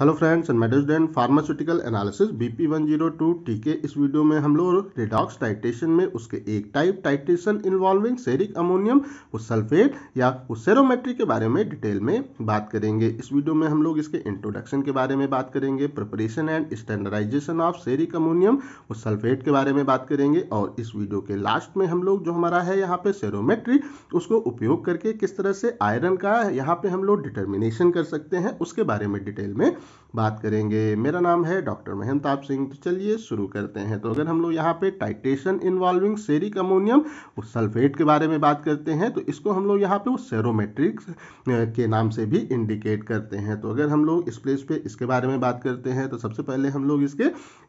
hello friends and medics and pharmaceutical analysis BP one zero two TK इस video में हम लोग redox titration में उसके एक type titration involving ceric ammonium उस सल्फेट या उस सेरोमेट्री के बारे में डिटेल में बात करेंगे इस वीडियो में हम लोग इसके इंट्रोडक्शन के बारे में बात करेंगे preparation and standardisation of ceric ammonium उस सल्फेट के बारे में बात करेंगे और इस वीडियो के लास्ट में हम लोग जो हमारा है यहाँ पे सेरोमेट्री उसको उपयोग करके किस तरह से आयरन का यहाँ पे हम लोग डिटर्मिनेशन कर सकते हैं उसके बारे में डिटेल में बात करेंगे मेरा नाम है डॉक्टर मेहनताब सिंह तो चलिए शुरू करते हैं तो अगर हम लोग यहाँ पे टाइटेशन इन्वॉल्विंग सेरिक अमोनियम उस सल्फेट के बारे में बात करते हैं तो इसको हम लोग यहाँ पे वो सेरोमेट्रिक्स के नाम से भी इंडिकेट करते हैं तो अगर हम लोग इस प्लेस पे इसके बारे में बात करते हैं तो सबसे पहले हम लोग इसके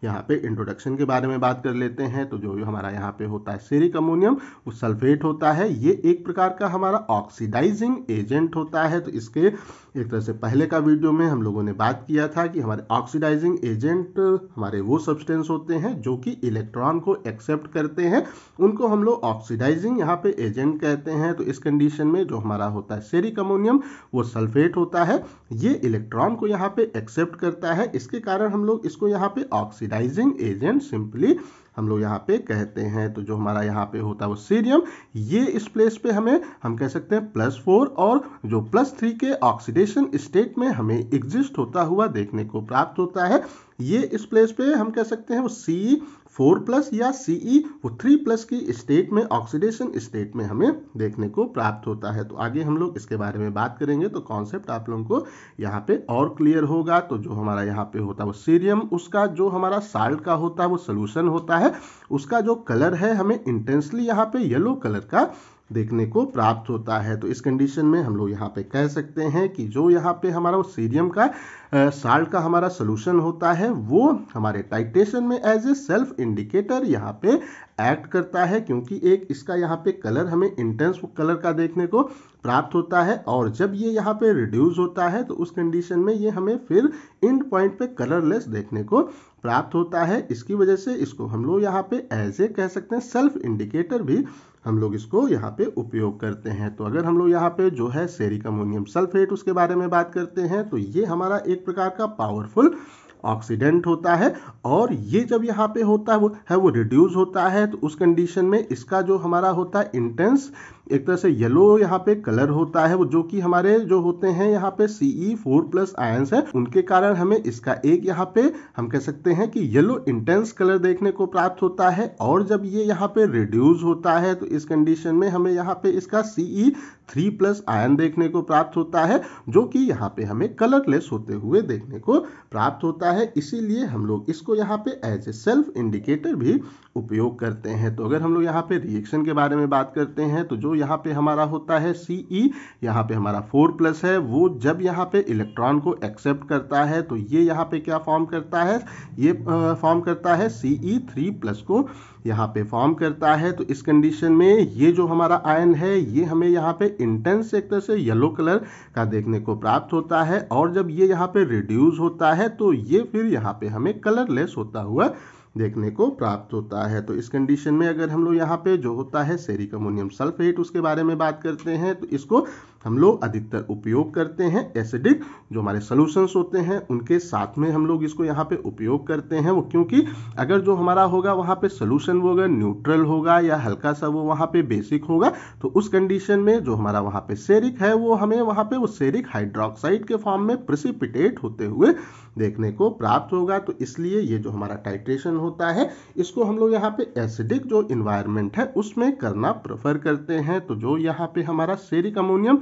यहाँ पे इंट्रोडक्शन के बारे में बात कर लेते हैं तो जो हमारा यहाँ पे होता है सेरिक अमोनियम वो सल्फेट होता है ये एक प्रकार का हमारा ऑक्सीडाइजिंग एजेंट होता है तो इसके एक तरह से पहले का वीडियो में हम लोगों ने बात किया था कि हमारे ऑक्सीडाइजिंग एजेंट हमारे वो सब्सटेंस होते हैं जो कि इलेक्ट्रॉन को एक्सेप्ट करते हैं उनको हम लोग ऑक्सीडाइजिंग यहाँ पे एजेंट कहते हैं तो इस कंडीशन में जो हमारा होता है सेरिक अमोनियम वो सल्फेट होता है ये इलेक्ट्रॉन को यहाँ पे एक्सेप्ट करता है इसके कारण हम लोग इसको यहाँ पे ऑक्सीडाइजिंग एजेंट सिंपली हम लोग यहाँ पे कहते हैं तो जो हमारा यहाँ पे होता है वो सीरियम ये इस प्लेस पे हमें हम कह सकते हैं प्लस फोर और जो प्लस थ्री के ऑक्सीडेशन स्टेट में हमें एग्जिस्ट होता हुआ देखने को प्राप्त होता है ये इस प्लेस पे हम कह सकते हैं वो सी फोर प्लस या सीई e, वो थ्री प्लस की स्टेट में ऑक्सीडेशन स्टेट में हमें देखने को प्राप्त होता है तो आगे हम लोग इसके बारे में बात करेंगे तो कॉन्सेप्ट आप लोगों को यहाँ पे और क्लियर होगा तो जो हमारा यहाँ पे होता है वो सीरियम उसका जो हमारा साल्ट का होता है वो सोल्यूशन होता है उसका जो कलर है हमें इंटेंसली यहाँ पे येलो कलर का देखने को प्राप्त होता है तो इस कंडीशन में हम लोग यहाँ पे कह सकते हैं कि जो यहाँ पे हमारा सीरियम का साल्ट का हमारा सोल्यूशन होता है वो हमारे टाइटेशन में एज ए सेल्फ इंडिकेटर यहाँ पे एक्ट करता है क्योंकि एक इसका यहाँ पे कलर हमें इंटेंस कलर का देखने को प्राप्त होता है और जब ये यहाँ पे रिड्यूस होता है तो उस कंडीशन में ये हमें फिर इंड पॉइंट पे कलरलेस देखने को प्राप्त होता है इसकी वजह से इसको हम लोग यहाँ पे एज ए कह सकते हैं सेल्फ इंडिकेटर भी हम लोग इसको यहाँ पे उपयोग करते हैं तो अगर हम लोग यहाँ पे जो है सेरिक अमोनियम सल्फेट उसके बारे में बात करते हैं तो ये हमारा एक प्रकार का पावरफुल ऑक्सीडेंट होता है और ये जब यहाँ पे होता है वो है वो रिड्यूस होता है तो उस कंडीशन में इसका जो हमारा होता है इंटेंस एक तरह से येलो यहाँ पे कलर होता है वो जो कि हमारे जो होते हैं यहाँ पे सीई फोर प्लस आय है उनके कारण हमें इसका एक यहाँ पे हम कह सकते हैं कि येलो इंटेंस कलर देखने को प्राप्त होता है और जब ये यहाँ पे रिड्यूस होता है तो इस कंडीशन में हमें यहाँ पे इसका सीई थ्री प्लस आयन देखने को प्राप्त होता है जो कि यहाँ पे हमें कलरलेस होते हुए देखने को प्राप्त होता है इसीलिए हम लोग इसको यहाँ पे एज ए सेल्फ इंडिकेटर भी उपयोग करते हैं तो अगर हम लोग यहाँ पे रिएक्शन के बारे में बात करते हैं तो जो यहाँ पे हमारा होता है सी ई e, यहाँ पे हमारा फोर प्लस है वो जब यहाँ पे इलेक्ट्रॉन को एक्सेप्ट करता है तो ये यहाँ पे क्या फॉर्म करता है ये फॉर्म करता है सी ई थ्री प्लस को यहाँ पे फॉर्म करता है तो इस कंडीशन में ये जो हमारा आयन है ये हमें यहाँ पे इंटेंस सेक्टर से येलो कलर का देखने को प्राप्त होता है और जब ये यहाँ पे रिड्यूस होता है तो ये फिर यहाँ पे हमें कलरलेस होता हुआ देखने को प्राप्त होता है तो इस कंडीशन में अगर हम लोग यहाँ पे जो होता है सेरिकमोनियम सल्फेट उसके बारे में बात करते हैं तो इसको हम लोग अधिकतर उपयोग करते हैं एसिडिक जो हमारे सोल्यूशंस होते हैं उनके साथ में हम लोग इसको यहाँ पे उपयोग करते हैं वो क्योंकि अगर जो हमारा होगा वहाँ पे सोल्यूशन वो अगर न्यूट्रल होगा या हल्का सा वो वहाँ पे बेसिक होगा तो उस कंडीशन में जो हमारा वहाँ पे सेरिक है वो हमें वहाँ पे वो सेरिक हाइड्रोक्साइड के फॉर्म में प्रिसिपिटेट होते हुए देखने को प्राप्त होगा तो इसलिए ये जो हमारा टाइट्रेशन होता है इसको हम लोग यहाँ पे एसिडिक जो इन्वायरमेंट है उसमें करना प्रेफर करते हैं तो जो यहाँ पे हमारा सेरिक अमोनियम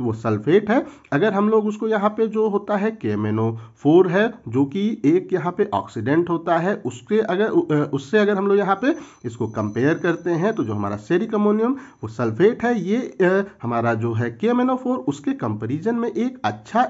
वो सल्फेट है अगर हम लोग उसको यहाँ पे जो होता है केमेनो फोर है जो कि एक यहाँ पे ऑक्सीडेंट होता है उसके अगर उससे अगर हम लोग यहाँ पे इसको कंपेयर करते हैं तो जो हमारा सेरिक अमोनियम वो सल्फेट है ये हमारा जो है केमेनो फोर उसके कंपेरिजन में एक अच्छा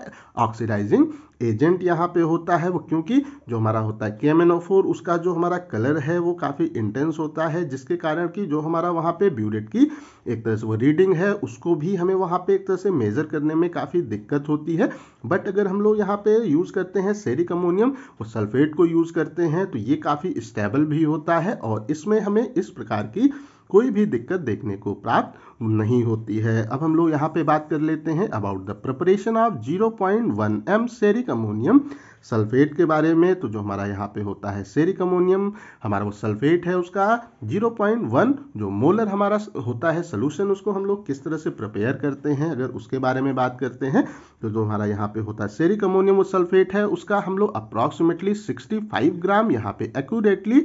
ऑक्सीडाइजिंग एजेंट यहाँ पे होता है वो क्योंकि जो हमारा होता है फोर उसका जो हमारा कलर है वो काफ़ी इंटेंस होता है जिसके कारण कि जो हमारा वहाँ पे ब्यूरेट की एक तरह से वो रीडिंग है उसको भी हमें वहाँ पे एक तरह से मेज़र करने में काफ़ी दिक्कत होती है बट अगर हम लोग यहाँ पे यूज़ करते हैं सेरिक अमोनियम और सल्फेट को यूज़ करते हैं तो ये काफ़ी स्टेबल भी होता है और इसमें हमें इस प्रकार की कोई भी दिक्कत देखने को प्राप्त नहीं होती है अब हम लोग यहाँ पे बात कर लेते हैं about the preparation of 0.1 point one M ceric ammonium sulphate के बारे में तो जो हमारा यहाँ पे होता है सेरिक अमोनियम हमारा वो सल्फेट है उसका 0.1 जो मोलर हमारा होता है सोल्यूशन उसको हम लोग किस तरह से प्रिपेयर करते हैं अगर उसके बारे में बात करते हैं तो जो हमारा यहाँ पे होता है सेरिक अमोनियम वो सल्फेट है उसका हम लोग अप्रॉक्सीमेटली फाइव ग्राम यहाँ पे एक्यूरेटली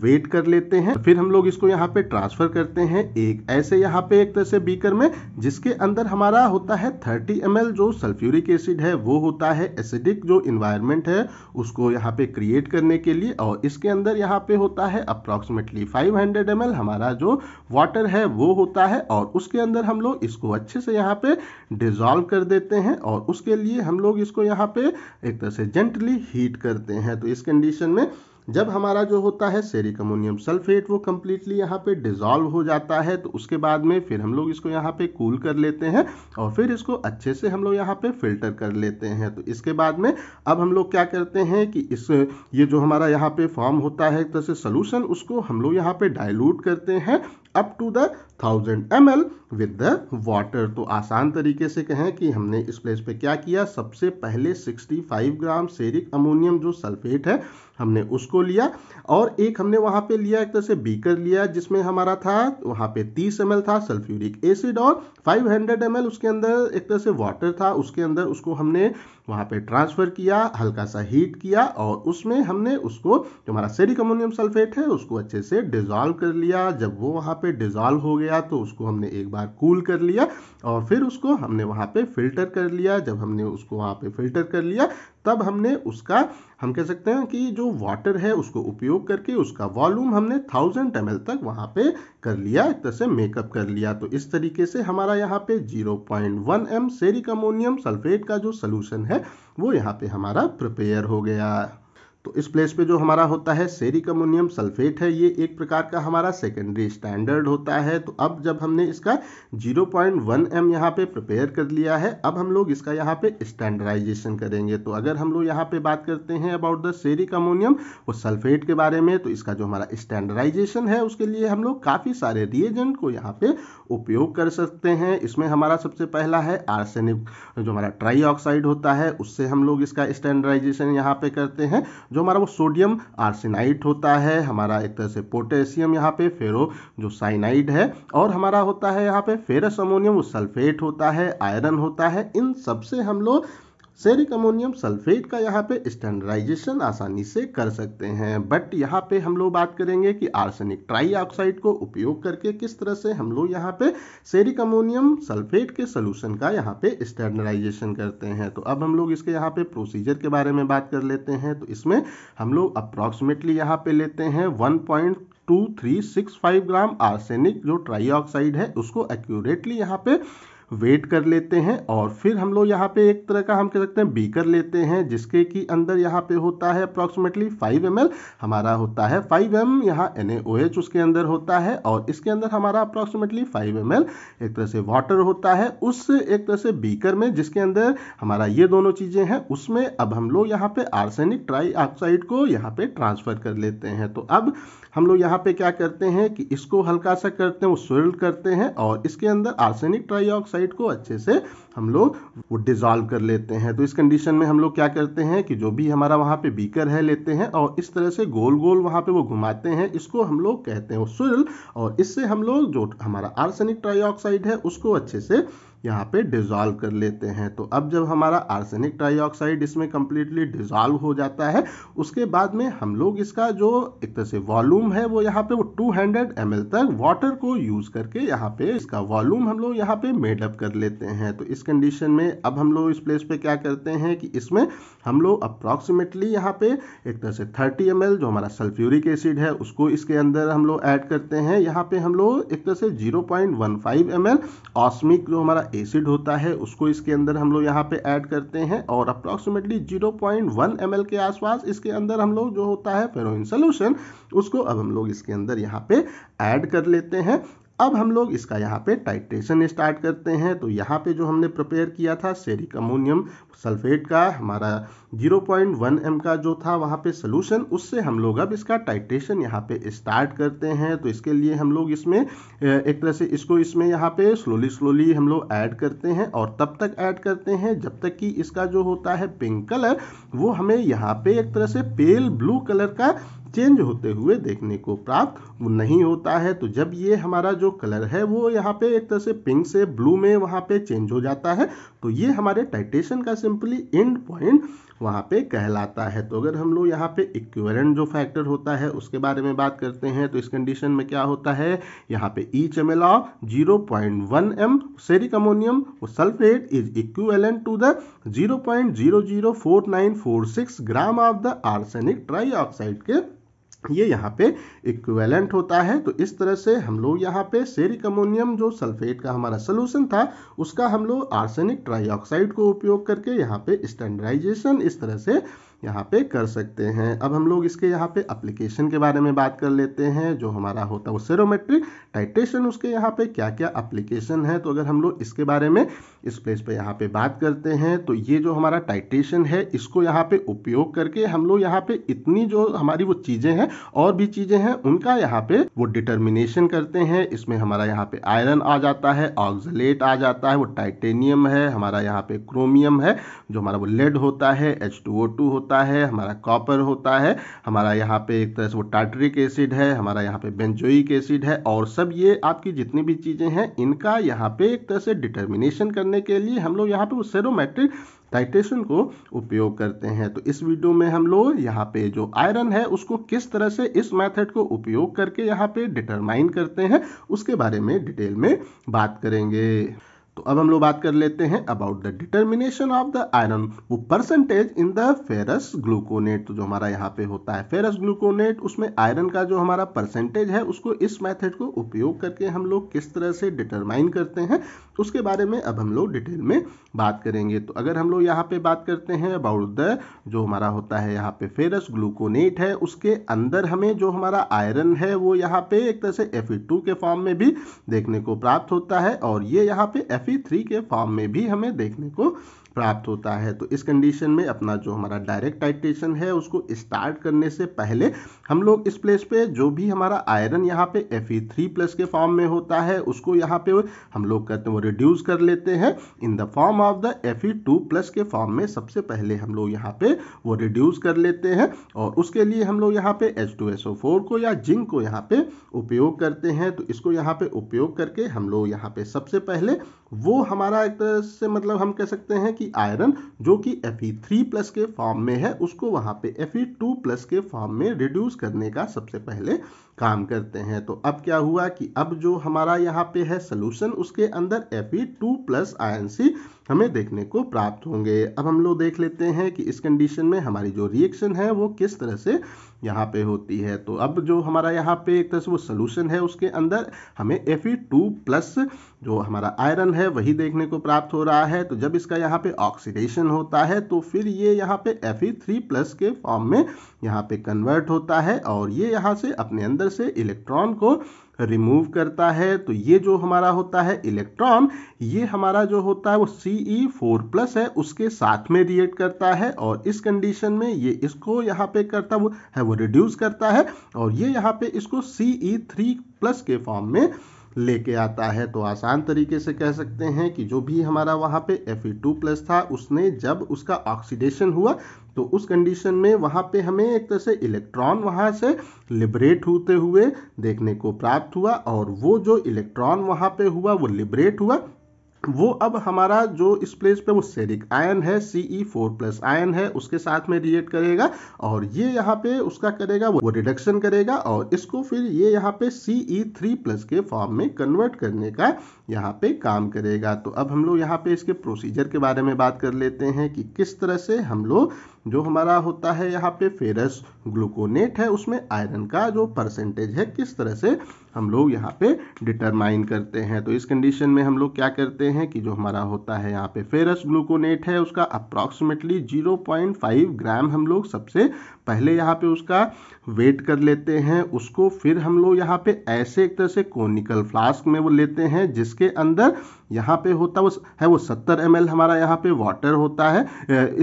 वेट कर लेते हैं फिर हम लोग इसको यहाँ पे ट्रांसफर करते हैं एक ऐसे यहाँ पे एक तरह से बीकर में जिसके अंदर हमारा होता है 30 एम जो सल्फ्यूरिक एसिड है वो होता है एसिडिक जो इन्वायरमेंट है उसको यहाँ पे क्रिएट करने के लिए और इसके अंदर यहाँ पे होता है अप्रॉक्सीमेटली 500 हंड्रेड हमारा जो वाटर है वो होता है और उसके अंदर हम लोग इसको अच्छे से यहाँ पे डिजॉल्व कर देते हैं और उसके लिए हम लोग इसको यहाँ पे एक तरह से जेंटली हीट करते हैं तो इस कंडीशन में जब हमारा जो होता है सेरिक अमोनियम सल्फेट वो कम्प्लीटली यहाँ पे डिजॉल्व हो जाता है तो उसके बाद में फिर हम लोग इसको यहाँ पे कूल कर लेते हैं और फिर इसको अच्छे से हम लोग यहाँ पे फिल्टर कर लेते हैं तो इसके बाद में अब हम लोग क्या करते हैं कि इस ये जो हमारा यहाँ पे फॉर्म होता है एक तरह से सोलूशन उसको हम लोग यहाँ पे डायलूट करते हैं up to the thousand M L with the water तो आसान तरीके से कहें कि हमने इस प्लेस पे क्या किया सबसे पहले 65 ग्राम सेरिक अमोनियम जो सल्फेट है हमने उसको लिया और एक हमने वहाँ पे लिया एक तरह से बीकर लिया जिसमें हमारा था वहाँ पे 30 एम था सल्फ्यूरिक एसिड और 500 एम उसके अंदर एक तरह से वाटर था उसके अंदर उसको हमने वहाँ पे ट्रांसफ़र किया हल्का सा हीट किया और उसमें हमने उसको जो हमारा सेरिक अमोनियम सल्फेट है उसको अच्छे से डिज़ॉल्व कर लिया जब वो वहाँ पे डिज़ॉल्व हो गया तो उसको हमने एक बार कूल कर लिया और फिर उसको हमने वहाँ पे फिल्टर कर लिया जब हमने उसको वहाँ पे फिल्टर कर लिया तब हमने उसका हम कह सकते हैं कि जो वाटर है उसको उपयोग करके उसका वॉल्यूम हमने थाउजेंड एम तक वहाँ पे कर लिया एक तरह से मेकअप कर लिया तो इस तरीके से हमारा यहाँ पे 0.1 point one M ceric ammonium sulphate का जो सोल्यूशन है वो यहाँ पे हमारा प्रिपेयर हो गया तो इस प्लेस पे जो हमारा होता है सेरिक अमोनियम सल्फेट है ये एक प्रकार का हमारा सेकेंडरी स्टैंडर्ड होता है तो अब जब हमने इसका 0.1 पॉइंट एम यहाँ पे प्रिपेयर कर लिया है अब हम लोग इसका यहाँ पे स्टैंडर्डाइजेशन करेंगे तो अगर हम लोग यहाँ पे बात करते हैं अबाउट द सेरिक अमोनियम और सल्फेट के बारे में तो इसका जो हमारा स्टैंडर्डाइजेशन है उसके लिए हम लोग काफ़ी सारे रिएजेंट को यहाँ पे उपयोग कर सकते हैं इसमें हमारा सबसे पहला है आर्सेनिक जो हमारा ट्राई ऑक्साइड होता है उससे हम लोग इसका स्टैंडर्डाइजेशन यहाँ पे करते हैं जो हमारा वो सोडियम आर्सिनाइट होता है हमारा एक तरह से पोटेशियम यहाँ पे फेरो जो साइनाइड है और हमारा होता है यहाँ पे फेरस अमोनियम वो सल्फेट होता है आयरन होता है इन सबसे हम लोग सेरिक अमोनियम सल्फेट का यहाँ पे स्टैंडर्डाइजेशन आसानी से कर सकते हैं बट यहाँ पे हम लोग बात करेंगे कि आर्सेनिक ट्राई ऑक्साइड को उपयोग करके किस तरह से हम लोग यहाँ पे सेरिक अमोनियम सल्फेट के सोल्यूशन का यहाँ पे स्टैंडर्डाइजेशन करते हैं तो अब हम लोग इसके यहाँ पे प्रोसीजर के बारे में बात कर लेते हैं तो इसमें हम लोग अप्रॉक्सीमेटली यहाँ पे लेते हैं one two three six five gram arsenic जो ट्राई ऑक्साइड है उसको एक्यूरेटली यहाँ पे वेट कर लेते हैं और फिर हम लोग यहाँ पे एक तरह का हम कह सकते हैं बीकर लेते हैं जिसके कि अंदर यहाँ पे होता है अप्रॉक्सीमेटली 5 एम हमारा होता है 5 एम यहाँ एन उसके अंदर होता है और इसके अंदर हमारा अप्रॉक्सीमेटली 5 एम एक तरह से वाटर होता है उस एक तरह से बीकर में जिसके अंदर हमारा ये दोनों चीज़ें हैं उसमें अब हम लोग यहाँ पे आर्सेनिक ट्राई ऑक्साइड को यहाँ पर ट्रांसफ़र कर लेते हैं तो अब हम लोग यहाँ पर क्या करते हैं कि इसको हल्का सा करते हैं वो स्विरल करते हैं और इसके अंदर आर्सेनिक ट्राई ऑक्साइड ऑक्साइड को अच्छे से हम लोग वो डिज़ोल्व कर लेते हैं तो इस कंडीशन में हम लोग क्या करते हैं कि जो भी हमारा वहाँ पे बीकर है लेते हैं और इस तरह से गोल गोल वहाँ पे वो घुमाते हैं इसको हम लोग कहते हैं सुरल और इससे हम लोग जो हमारा आर्सेनिक ट्राई है उसको अच्छे से यहाँ पे डिजॉल्व कर लेते हैं तो अब जब हमारा आर्सेनिक ट्राईऑक्साइड इसमें कम्प्लीटली डिजॉल्व हो जाता है उसके बाद में हम लोग इसका जो एक तरह से वॉल्यूम है वो यहाँ पे वो 200 हंड्रेड तक वाटर को यूज करके यहाँ पे इसका वॉल्यूम हम लोग यहाँ पे मेडअप कर लेते हैं तो इस कंडीशन में अब हम लोग इस प्लेस पे क्या करते हैं कि इसमें हम लोग अप्रॉक्सीमेटली यहाँ पे एक तरह से थर्टी एम जो हमारा सल्फ्यूरिक एसिड है उसको इसके अंदर हम लोग ऐड करते हैं यहाँ पे हम लोग एक तरह से जीरो पॉइंट ऑस्मिक जो हमारा एसिड होता है उसको इसके अंदर हम लोग यहाँ पे ऐड करते हैं और अप्रॉक्सीमेटली 0.1 पॉइंट के आसपास इसके अंदर हम लोग जो होता है फेरोइन सोल्यूशन उसको अब हम लोग इसके अंदर यहाँ पे ऐड कर लेते हैं अब हम लोग इसका यहाँ पे टाइट्रेशन स्टार्ट करते हैं तो यहाँ पे जो हमने प्रिपेयर किया था सेरिक अमोनियम सल्फेट का हमारा 0.1 एम का जो था वहाँ पे सोलूशन उससे हम लोग अब इसका टाइट्रेशन यहाँ पे स्टार्ट करते हैं तो इसके लिए हम लोग इसमें एक तरह से इसको इसमें यहाँ पे स्लोली स्लोली हम लोग ऐड करते हैं और तब तक ऐड करते हैं जब तक कि इसका जो होता है पिंक कलर वो हमें यहाँ पे एक तरह से पेल ब्लू कलर का चेंज होते हुए देखने को प्राप्त नहीं होता है तो जब ये हमारा जो कलर है वो यहाँ पे एक तरह से पिंक से ब्लू में वहाँ पे चेंज हो जाता है तो ये हमारे टाइटेशन का सिंपली एंड पॉइंट वहाँ पे कहलाता है तो अगर हम लोग यहाँ पे इक्वरेंट जो फैक्टर होता है उसके बारे में बात करते हैं तो इस कंडीशन में क्या होता है यहाँ पे each M L of zero point one M ceric ammonium sulphate is equivalent to the zero point zero zero four nine four six gram of the arsenic trioxide के ये यहाँ पे इक्वेलेंट होता है तो इस तरह से हम लोग यहाँ पे सेरिक अमोनियम जो सल्फेट का हमारा सोल्यूशन था उसका हम लोग आर्सेनिक ट्राईऑक्साइड को उपयोग करके यहाँ पे स्टैंडर्डाइजेशन इस तरह से यहाँ पे कर सकते हैं अब हम लोग इसके यहाँ पे अप्लीकेशन के बारे में बात कर लेते हैं जो हमारा होता है वो सेरोमेट्रिक टाइटेशन उसके यहाँ पे क्या क्या अप्लीकेशन है तो अगर हम लोग इसके बारे में इस प्लेस पे यहाँ पे बात करते हैं तो ये जो हमारा टाइटेशन है इसको यहाँ पे उपयोग करके हम लोग यहाँ पे इतनी जो हमारी वो चीज़ें हैं और भी चीज़ें हैं उनका यहाँ पे वो डिटर्मिनेशन करते हैं इसमें हमारा यहाँ पे आयरन आ जाता है ऑक्जलेट आ जाता है वो टाइटेनियम है हमारा यहाँ पे क्रोमियम है जो हमारा वो लेड होता है एच होता होता है हमारा कॉपर होता है हमारा यहाँ पे एक तरह से वो टाटरिक एसिड है हमारा यहाँ पे बेंजोइक एसिड है और सब ये आपकी जितनी भी चीज़ें हैं इनका यहाँ पे एक तरह से डिटर्मिनेशन करने के लिए हम लोग यहाँ पे वो सेरोमेट्रिक टाइटेशन को उपयोग करते हैं तो इस वीडियो में हम लोग यहाँ पे जो आयरन है उसको किस तरह से इस मेथड को उपयोग करके यहाँ पे डिटरमाइन करते हैं उसके बारे में डिटेल में बात करेंगे तो अब हम लोग बात कर लेते हैं about the determination of the iron वो percentage in the ferrous gluconate तो जो हमारा यहाँ पे होता है फेरस ग्लूकोनेट उसमें आयरन का जो हमारा परसेंटेज है उसको इस मेथड को उपयोग करके हम लोग किस तरह से डिटरमाइन करते हैं उसके बारे में अब हम लोग डिटेल में बात करेंगे तो अगर हम लोग यहाँ पे बात करते हैं अबाउट द जो हमारा होता है यहाँ पे फेरस ग्लूकोनेट है उसके अंदर हमें जो हमारा आयरन है वो यहाँ पे एक तरह से एफ e के फॉर्म में भी देखने को प्राप्त होता है और ये यहाँ पे एफ एफ थ्री e के फॉर्म में भी हमें देखने को प्राप्त होता है तो इस कंडीशन में अपना जो हमारा डायरेक्ट टाइटेशन है उसको स्टार्ट करने से पहले हम लोग इस प्लेस पे जो भी हमारा आयरन यहाँ पे एफ थ्री प्लस के फॉर्म में होता है उसको यहाँ पे हम लोग कहते हैं वो रिड्यूस कर लेते हैं in the form of the F two plus के फॉर्म में सबसे पहले हम लोग यहाँ पे वो रिड्यूस कर लेते हैं और उसके लिए हम लोग यहाँ पे H two S O four को या जिंक को यहाँ पे उपयोग करते हैं तो इसको यहाँ पे उपयोग करके हम लोग यहाँ पे सबसे पहले वो हमारा एक तरह से मतलब हम कह सकते हैं कि कि आयरन जो कि Fe3 प्लस के फॉर्म में है उसको वहाँ पे Fe2 प्लस के फॉर्म में रिड्यूस करने का सबसे पहले काम करते हैं तो अब क्या हुआ कि अब जो हमारा यहाँ पे है सोल्यूशन उसके अंदर एफ टू प्लस आई हमें देखने को प्राप्त होंगे अब हम लोग देख लेते हैं कि इस कंडीशन में हमारी जो रिएक्शन है वो किस तरह से यहाँ पे होती है तो अब जो हमारा यहाँ पे एक तरह से वो सोल्यूशन है उसके अंदर हमें एफ टू प्लस जो हमारा आयरन है वही देखने को प्राप्त हो रहा है तो जब इसका यहाँ पे ऑक्सीडेशन होता है तो फिर ये यहाँ पे एफ थ्री प्लस के फॉर्म में यहाँ पे कन्वर्ट होता है और ये यहाँ से अपने अंदर अंदर से इलेक्ट्रॉन को रिमूव करता है तो ये जो हमारा होता है इलेक्ट्रॉन ये हमारा जो होता है वो C E e four plus है उसके साथ में रिएक्ट करता है और इस कंडीशन में ये इसको यहाँ पे करता वो है वो रिड्यूस करता है और ये यहाँ पे इसको C E e three plus के फॉर्म में लेके आता है तो आसान तरीके से कह सकते हैं कि जो भी हमारा वहाँ पे Fe2 था उसने जब उसका ऑक्सीडेशन हुआ तो उस कंडीशन में वहाँ पे हमें एक तरह से इलेक्ट्रॉन वहाँ से लिबरेट होते हुए देखने को प्राप्त हुआ और वो जो इलेक्ट्रॉन वहाँ पे हुआ वो लिबरेट हुआ वो अब हमारा जो इस प्लेस पे वो सेरिक आयन है C E four plus ion है उसके साथ में रिएक्ट करेगा और ये यहाँ पे उसका करेगा वो रिडक्शन करेगा और इसको फिर ये यहाँ पे सी ई थ्री प्लस के फॉर्म में कन्वर्ट करने का यहाँ पे काम करेगा तो अब हम लोग यहाँ पे इसके प्रोसीजर के बारे में बात कर लेते हैं कि किस तरह से हम लोग जो हमारा होता है यहाँ पे फेरस ग्लूकोनेट है उसमें आयरन का जो परसेंटेज है किस तरह से हम लोग यहाँ पे डिटरमाइन करते हैं तो इस कंडीशन में हम लोग क्या करते हैं कि जो हमारा होता है यहाँ पे फेरस ग्लूकोनेट है उसका अप्रॉक्सीमेटली 0.5 ग्राम हम लोग सबसे पहले यहाँ पे उसका वेट कर लेते हैं उसको फिर हम लोग यहाँ पे ऐसे एक तरह से कोनिकल फ्लास्क में वो लेते हैं जिसके अंदर यहाँ पे होता वो है वो 70 एम हमारा यहाँ पे वाटर होता है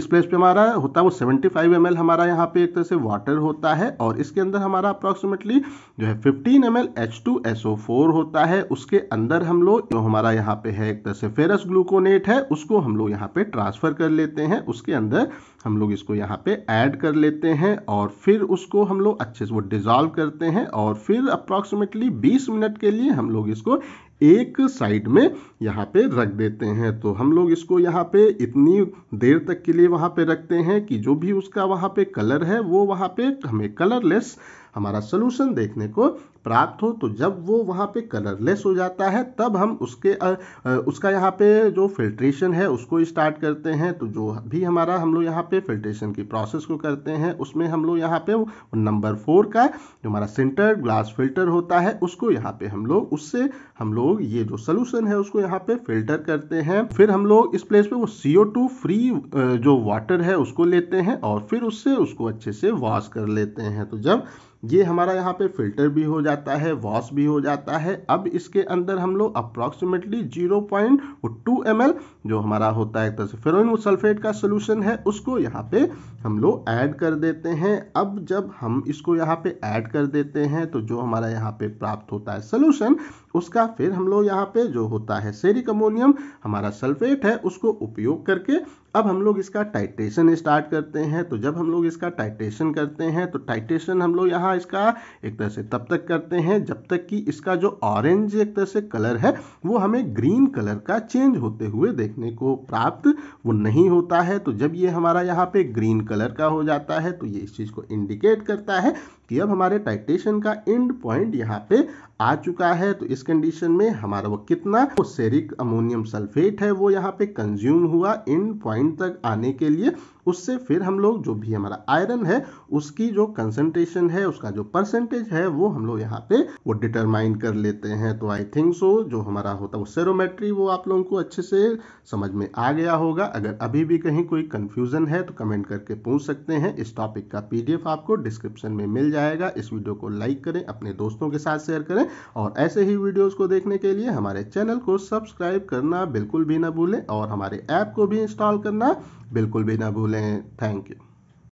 इस प्लेस पे हमारा होता है वो 75 एम हमारा यहाँ पे एक तरह से वाटर होता है और इसके अंदर हमारा अप्रॉक्सीमेटली जो है 15 एम एल होता है उसके अंदर हम लोग जो हमारा यहाँ पे है एक तरह से फेरस ग्लूकोनेट है उसको हम लोग यहाँ पे ट्रांसफर कर लेते हैं उसके अंदर हम लोग इसको यहाँ पे ऐड कर लेते हैं और फिर उसको हम लोग अच्छे से वो डिज़ॉल्व करते हैं और फिर अप्रॉक्सीमेटली 20 मिनट के लिए हम लोग इसको एक साइड में यहाँ पे रख देते हैं तो हम लोग इसको यहाँ पे इतनी देर तक के लिए वहाँ पे रखते हैं कि जो भी उसका वहाँ पे कलर है वो वहाँ पे हमें कलरलेस हमारा सोल्यूशन देखने को प्राप्त हो तो जब वो वहाँ पे कलरलेस हो जाता है तब हम उसके आ, आ, उसका यहाँ पे जो फिल्ट्रेशन है उसको स्टार्ट करते हैं तो जो भी हमारा हम लोग यहाँ पे फिल्ट्रेशन की प्रोसेस को करते हैं उसमें हम लोग यहाँ पे नंबर फोर का जो हमारा सेंटर ग्लास फिल्टर होता है उसको यहाँ पे हम लोग उससे हम लोग ये जो सोल्यूशन है उसको यहाँ पे फिल्टर करते हैं फिर हम लोग इस प्लेस पे वो सीओ टू फ्री जो वाटर है उसको लेते हैं और फिर उससे उसको अच्छे से वॉश कर लेते हैं तो जब ये हमारा यहाँ पे फिल्टर भी हो जाता जाता है वॉश भी हो जाता है अब इसके अंदर हम लोग approximately zero point two M L जो हमारा होता है एक तरह से फेरोइन सल्फेट का सोल्यूशन है उसको यहाँ पे हम लोग ऐड कर देते हैं अब जब हम इसको यहाँ पे ऐड कर देते हैं तो जो हमारा यहाँ पे प्राप्त होता है सोल्यूशन उसका फिर हम लोग यहाँ पे जो होता है सेरिक अमोनियम हमारा सल्फेट है उसको उपयोग करके अब हम लोग इसका टाइटेशन स्टार्ट करते हैं तो जब हम लोग इसका टाइटेशन करते हैं तो टाइटेशन हम लोग यहाँ इसका एक तरह से तब तक करते हैं जब तक कि इसका जो ऑरेंज एक तरह से कलर है वो हमें ग्रीन कलर का चेंज होते हुए देखने को प्राप्त वो नहीं होता है तो जब ये हमारा यहाँ पे ग्रीन कलर का हो जाता है तो ये इस चीज़ को इंडिकेट करता है कि अब हमारे टाइटेशन का एंड पॉइंट यहाँ पे आ चुका है तो इस इस कंडीशन में हमारा वो कितना वो सेरिक अमोनियम सल्फेट है वो यहाँ पे कंज्यूम हुआ इन पॉइंट तक आने के लिए उससे फिर हम लोग जो भी हमारा आयरन है उसकी जो कंसंट्रेशन है उसका जो परसेंटेज है वो हम लोग यहाँ पे वो डिटरमाइन कर लेते हैं तो आई थिंक सो जो हमारा होता है वो सेरोमेट्री वो आप लोगों को अच्छे से समझ में आ गया होगा अगर अभी भी कहीं कोई कंफ्यूजन है तो कमेंट करके पूछ सकते हैं इस टॉपिक का पीडीएफ आपको डिस्क्रिप्शन में मिल जाएगा इस वीडियो को लाइक करें अपने दोस्तों के साथ शेयर करें और ऐसे ही वीडियोस को देखने के लिए हमारे चैनल को सब्सक्राइब करना बिल्कुल भी ना भूलें और हमारे ऐप को भी इंस्टॉल करना बिल्कुल भी ना भूलें थैंक यू